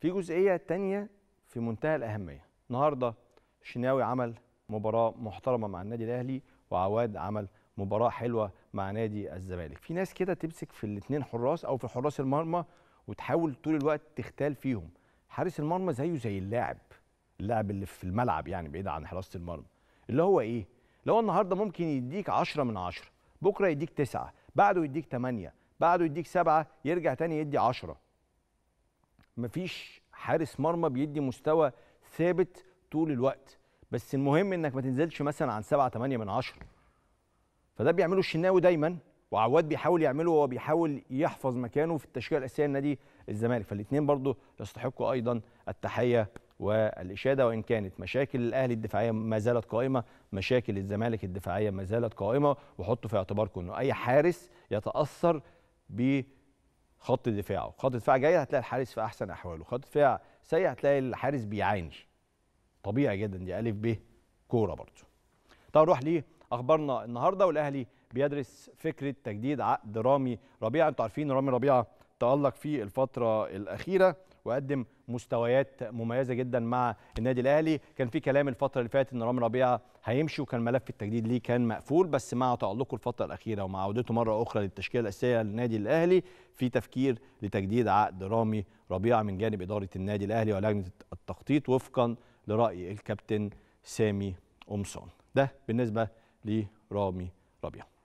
في جزئيه تانية في منتهى الاهميه النهارده شناوي عمل مباراه محترمه مع النادي الاهلي وعواد عمل مباراه حلوه مع نادي الزمالك في ناس كده تمسك في الاثنين حراس او في حراس المرمى وتحاول طول الوقت تختال فيهم حارس المرمى زيه زي اللاعب اللاعب اللي في الملعب يعني بعيد عن حراسه المرمى اللي هو ايه اللي هو النهارده ممكن يديك 10 من 10 بكره يديك 9 بعده يديك 8 بعده يديك 7 يرجع تاني يدي 10 مفيش حارس مرمى بيدي مستوى ثابت طول الوقت بس المهم انك ما تنزلش مثلا عن 7 8 من عشرة فده بيعمله الشناوي دايما وعواد بيحاول يعمله وهو بيحاول يحفظ مكانه في التشكيله الاساسيه لنادي الزمالك فالاثنين برضه يستحقوا ايضا التحيه والاشاده وان كانت مشاكل الاهلي الدفاعيه ما زالت قائمه مشاكل الزمالك الدفاعيه ما زالت قائمه وحطوا في اعتباركم انه اي حارس يتاثر ب خط دفاعه خط دفاع جيد هتلاقي الحارس في احسن احواله خط دفاع سيء هتلاقي الحارس بيعاني طبيعي جدا دي الف ب كوره برضه طب نروح لاخبارنا النهارده والاهلي بيدرس فكره تجديد عقد رامي ربيعه انتوا عارفين رامي ربيعه تالق في الفتره الاخيره وقدم مستويات مميزه جدا مع النادي الاهلي كان في كلام الفتره اللي فاتت ان رامي ربيعه هيمشي وكان ملف التجديد ليه كان مقفول بس مع تالقه الفتره الاخيره ومع عودته مره اخرى للتشكيله الاساسيه للنادي الاهلي في تفكير لتجديد عقد رامي ربيعه من جانب اداره النادي الاهلي ولجنه التخطيط وفقا لراي الكابتن سامي قمصان ده بالنسبه لرامي ربيعه